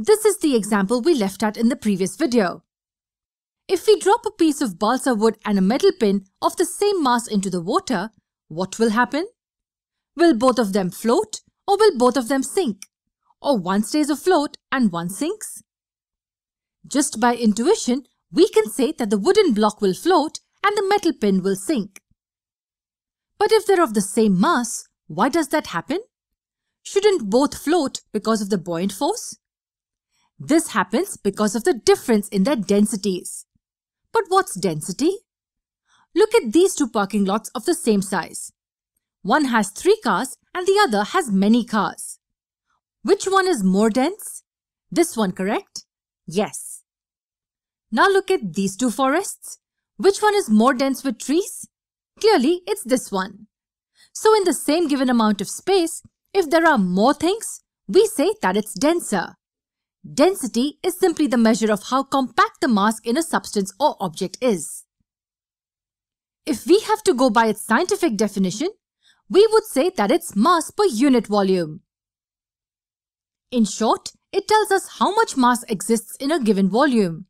This is the example we left at in the previous video. If we drop a piece of balsa wood and a metal pin of the same mass into the water, what will happen? Will both of them float or will both of them sink? Or one stays afloat and one sinks? Just by intuition, we can say that the wooden block will float and the metal pin will sink. But if they're of the same mass, why does that happen? Shouldn't both float because of the buoyant force? This happens because of the difference in their densities. But what's density? Look at these two parking lots of the same size. One has three cars and the other has many cars. Which one is more dense? This one, correct? Yes. Now look at these two forests. Which one is more dense with trees? Clearly, it's this one. So in the same given amount of space, if there are more things, we say that it's denser. Density is simply the measure of how compact the mass in a substance or object is. If we have to go by its scientific definition, we would say that it's mass per unit volume. In short, it tells us how much mass exists in a given volume.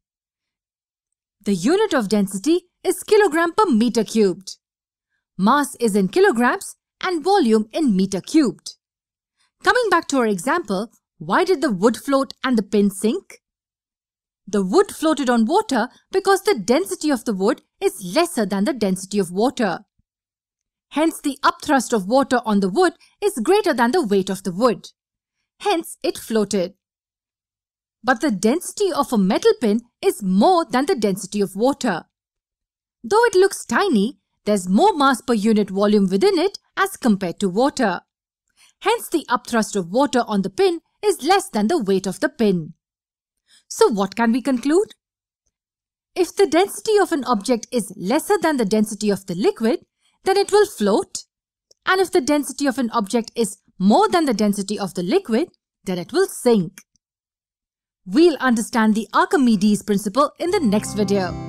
The unit of density is kilogram per meter cubed. Mass is in kilograms and volume in meter cubed. Coming back to our example, why did the wood float and the pin sink? The wood floated on water because the density of the wood is lesser than the density of water. Hence, the upthrust of water on the wood is greater than the weight of the wood. Hence, it floated. But the density of a metal pin is more than the density of water. Though it looks tiny, there's more mass per unit volume within it as compared to water. Hence, the upthrust of water on the pin is less than the weight of the pin. So what can we conclude? If the density of an object is lesser than the density of the liquid, then it will float. And if the density of an object is more than the density of the liquid, then it will sink. We'll understand the Archimedes principle in the next video.